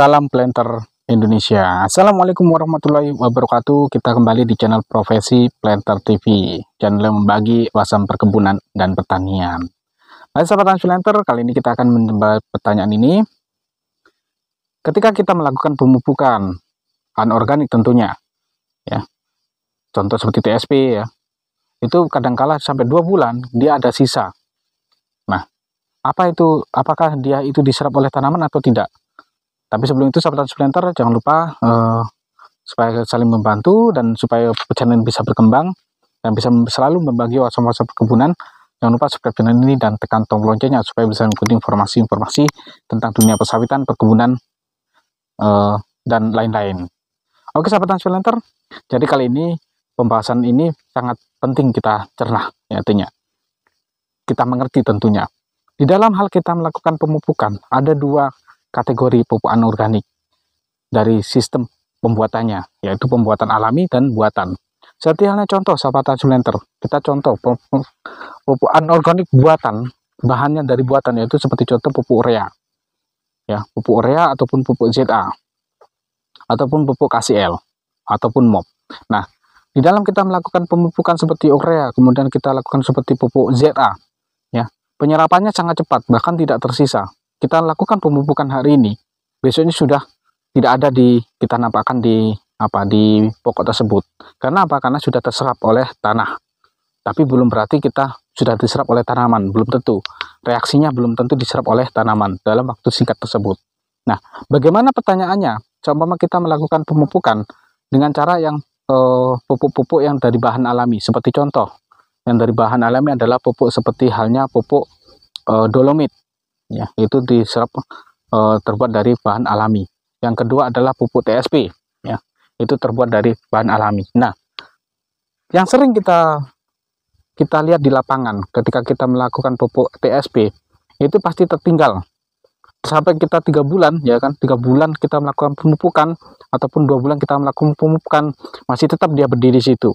Salam Planter Indonesia Assalamualaikum warahmatullahi wabarakatuh Kita kembali di channel Profesi Planter TV Channel yang membagi wawasan perkebunan dan pertanian Baik sahabat Planter, kali ini kita akan menjawab pertanyaan ini Ketika kita melakukan pemupukan anorganik tentunya ya Contoh seperti TSP ya Itu kadangkala sampai dua bulan dia ada sisa Nah apa itu apakah dia itu diserap oleh tanaman atau tidak tapi sebelum itu sahabat splinter jangan lupa uh, supaya saling membantu dan supaya channel bisa berkembang dan bisa selalu membagi wawasan-wawasan perkebunan. Jangan lupa subscribe channel ini dan tekan tombol loncengnya supaya bisa mengikuti informasi-informasi tentang dunia persawitan, perkebunan, uh, dan lain-lain. Oke sahabat Transplanter, jadi kali ini pembahasan ini sangat penting kita cerna, ya, artinya kita mengerti tentunya. Di dalam hal kita melakukan pemupukan, ada dua kategori pupuk anorganik dari sistem pembuatannya, yaitu pembuatan alami dan buatan. Seperti halnya contoh sapata sulenter kita contoh pupuk anorganik buatan, bahannya dari buatan yaitu seperti contoh pupuk urea. Ya, pupuk urea ataupun pupuk ZA ataupun pupuk KCL ataupun MOP. Nah, di dalam kita melakukan pemupukan seperti urea, kemudian kita lakukan seperti pupuk ZA, ya. Penyerapannya sangat cepat, bahkan tidak tersisa kita lakukan pemupukan hari ini, besoknya sudah tidak ada di kita nampakkan di apa di pokok tersebut. Karena apa? Karena sudah terserap oleh tanah. Tapi belum berarti kita sudah diserap oleh tanaman, belum tentu. Reaksinya belum tentu diserap oleh tanaman dalam waktu singkat tersebut. Nah, bagaimana pertanyaannya? Coba kita melakukan pemupukan dengan cara yang eh, pupuk-pupuk eh, yang dari bahan alami. Seperti contoh, yang dari bahan alami adalah pupuk seperti halnya pupuk eh, dolomit ya itu diserap e, terbuat dari bahan alami yang kedua adalah pupuk TSP ya itu terbuat dari bahan alami nah yang sering kita kita lihat di lapangan ketika kita melakukan pupuk TSP itu pasti tertinggal sampai kita tiga bulan ya kan tiga bulan kita melakukan pemupukan ataupun dua bulan kita melakukan pemupukan masih tetap dia berdiri di situ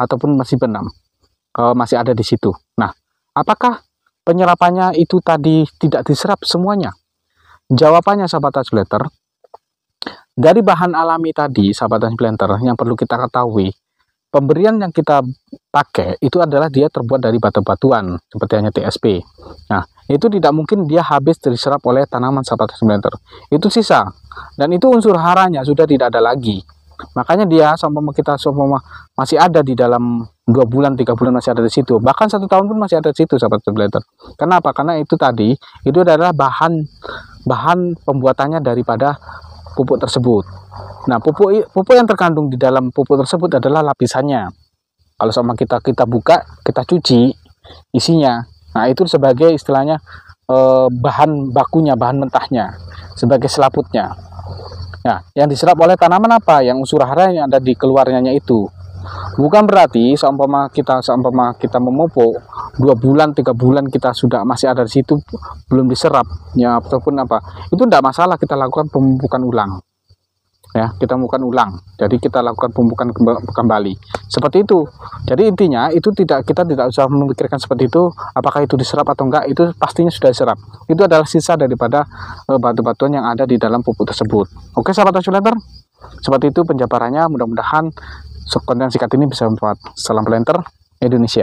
ataupun masih benam e, masih ada di situ nah apakah penyerapannya itu tadi tidak diserap semuanya? Jawabannya sahabat translator, dari bahan alami tadi sahabat translator yang perlu kita ketahui, pemberian yang kita pakai itu adalah dia terbuat dari batu-batuan seperti hanya TSP. Nah, itu tidak mungkin dia habis diserap oleh tanaman sahabat translator. Itu sisa dan itu unsur haranya sudah tidak ada lagi makanya dia sama kita semua masih ada di dalam dua bulan tiga bulan masih ada di situ bahkan satu tahun pun masih ada di situ sahabat blader kenapa karena itu tadi itu adalah bahan bahan pembuatannya daripada pupuk tersebut nah pupuk pupuk yang terkandung di dalam pupuk tersebut adalah lapisannya kalau sama kita kita buka kita cuci isinya nah itu sebagai istilahnya eh, bahan bakunya bahan mentahnya sebagai selaputnya Nah, yang diserap oleh tanaman apa? Yang unsur hara yang ada di keluarnya itu. Bukan berarti seumpama kita seumpama kita memupuk dua bulan tiga bulan kita sudah masih ada di situ belum diserapnya ataupun apa itu tidak masalah kita lakukan pemupukan ulang ya kita bukan ulang jadi kita lakukan pembukaan kembali seperti itu jadi intinya itu tidak kita tidak usah memikirkan seperti itu apakah itu diserap atau enggak itu pastinya sudah diserap itu adalah sisa daripada uh, batu-batuan yang ada di dalam pupuk tersebut oke sahabat oscillator seperti itu penjabarannya mudah-mudahan konten singkat ini bisa bermanfaat salam planter Indonesia